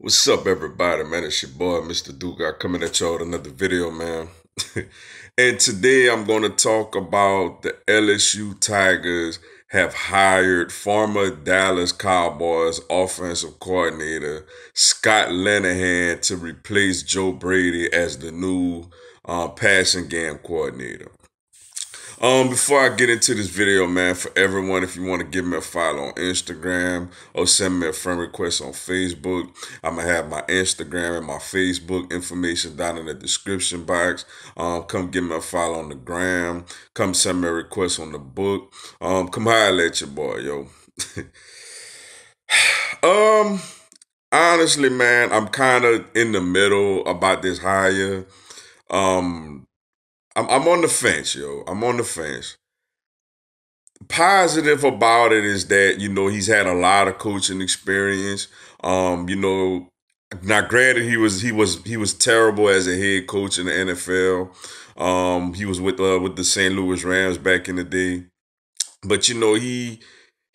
What's up, everybody, man? It's your boy, Mr. I'm coming at y'all with another video, man. and today I'm going to talk about the LSU Tigers have hired former Dallas Cowboys offensive coordinator Scott Linehan to replace Joe Brady as the new uh, passing game coordinator. Um, before I get into this video, man, for everyone, if you want to give me a follow on Instagram or send me a friend request on Facebook, I'm gonna have my Instagram and my Facebook information down in the description box. Um, come give me a follow on the gram. Come send me a request on the book. Um, come hire let your boy, yo. um, honestly, man, I'm kind of in the middle about this hire. Um, I'm, I'm on the fence, yo. I'm on the fence. Positive about it is that, you know, he's had a lot of coaching experience. Um, you know, now granted he was he was he was terrible as a head coach in the NFL. Um, he was with uh, with the St. Louis Rams back in the day. But you know, he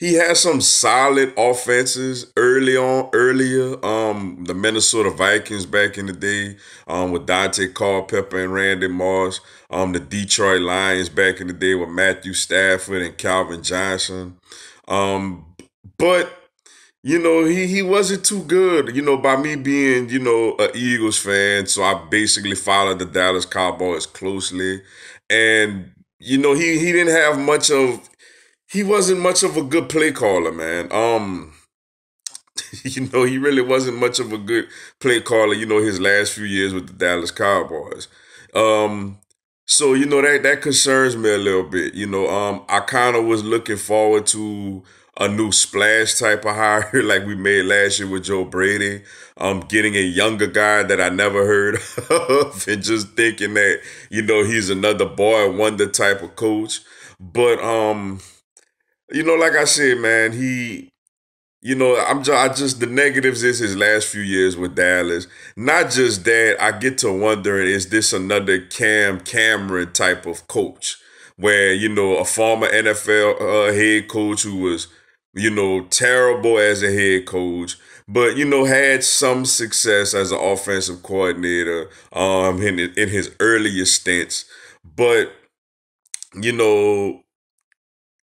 he had some solid offenses early on earlier um the minnesota vikings back in the day um with dante culpepper and randy moss um the detroit lions back in the day with matthew stafford and calvin johnson um but you know he he wasn't too good you know by me being you know a eagles fan so i basically followed the dallas cowboys closely and you know he he didn't have much of he wasn't much of a good play caller, man. Um, you know, he really wasn't much of a good play caller. You know, his last few years with the Dallas Cowboys. Um, so you know that that concerns me a little bit. You know, um, I kind of was looking forward to a new splash type of hire like we made last year with Joe Brady. Um, getting a younger guy that I never heard of, and just thinking that you know he's another boy wonder type of coach. But um, you know, like I said, man, he, you know, I'm just, I just the negatives is his last few years with Dallas. Not just that, I get to wondering, is this another Cam Cameron type of coach, where you know a former NFL uh, head coach who was, you know, terrible as a head coach. But you know, had some success as an offensive coordinator um, in in his earlier stints. But you know,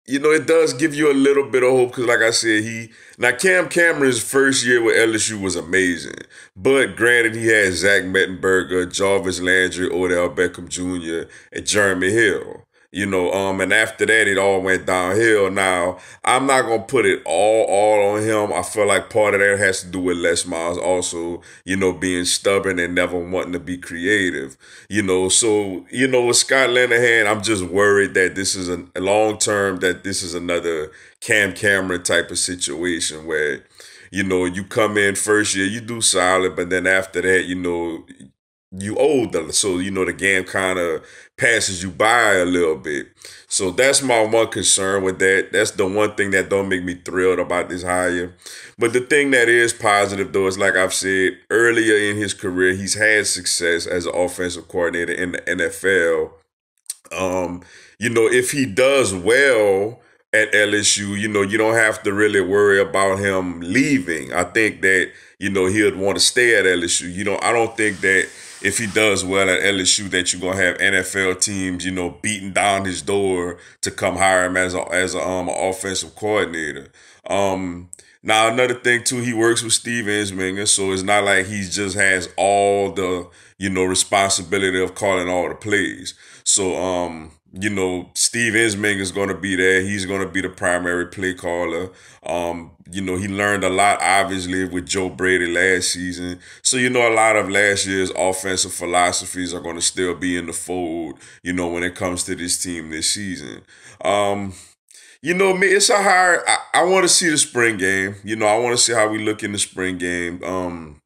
you know, it does give you a little bit of hope because, like I said, he now Cam Cameron's first year with LSU was amazing, but granted, he had Zach Mettenberger, Jarvis Landry, Odell Beckham Jr., and Jeremy Hill you know um and after that it all went downhill now i'm not gonna put it all all on him i feel like part of that has to do with les miles also you know being stubborn and never wanting to be creative you know so you know with scott Linehan, i'm just worried that this is a long term that this is another cam camera type of situation where you know you come in first year you do solid but then after that you know you older, so you know the game kind of passes you by a little bit. So that's my one concern with that. That's the one thing that don't make me thrilled about this hire. But the thing that is positive though is like I've said earlier in his career, he's had success as an offensive coordinator in the NFL. Um, you know, if he does well at LSU, you know, you don't have to really worry about him leaving. I think that you know, he'd want to stay at LSU. You know, I don't think that if he does well at LSU that you're gonna have NFL teams, you know, beating down his door to come hire him as a as a um offensive coordinator. Um now another thing too, he works with Steve Insminger, so it's not like he just has all the, you know, responsibility of calling all the plays. So um you know, Steve Insming is going to be there. He's going to be the primary play caller. Um, you know, he learned a lot, obviously, with Joe Brady last season. So, you know, a lot of last year's offensive philosophies are going to still be in the fold, you know, when it comes to this team this season. Um, you know, me, it's a hard. I, I want to see the spring game. You know, I want to see how we look in the spring game. Um,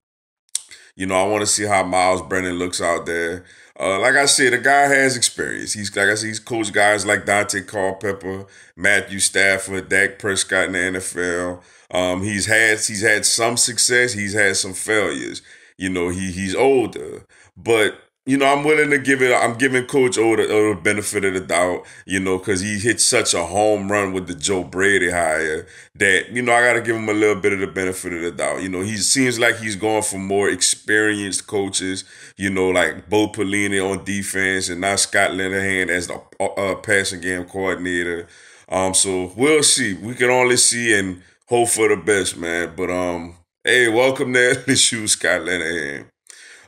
you know, I want to see how Miles Brennan looks out there. Uh, like I said, the guy has experience. He's like I said, he's coached guys like Dante Culpepper, Matthew Stafford, Dak Prescott in the NFL. Um, he's had he's had some success. He's had some failures. You know, he he's older, but you know, I'm willing to give it. I'm giving Coach O the, the benefit of the doubt, you know, because he hit such a home run with the Joe Brady hire that you know I got to give him a little bit of the benefit of the doubt. You know, he seems like he's going for more experienced coaches. You know, like Bo Pelini on defense, and not Scott Linehan as the uh, uh, passing game coordinator. Um, so we'll see. We can only see and hope for the best, man. But um, hey, welcome to LSU, Scott Linehan.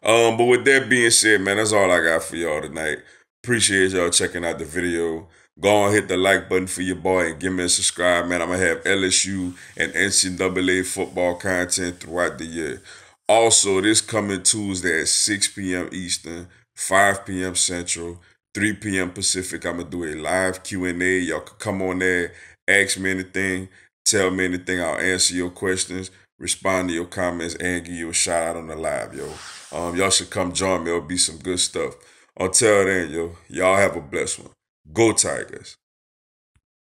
Um, but with that being said, man, that's all I got for y'all tonight. Appreciate y'all checking out the video. Go on, hit the like button for your boy and give me a subscribe, man. I'm gonna have LSU and NCAA football content throughout the year. Also, this coming Tuesday at 6 p.m. Eastern, 5 p.m. Central, 3 p.m. Pacific, I'm gonna do a live Q&A. Y'all can come on there, ask me anything, tell me anything. I'll answer your questions respond to your comments and give you a shout out on the live, yo. Um, y'all should come join me. It'll be some good stuff. Until then, yo, y'all have a blessed one. Go Tigers.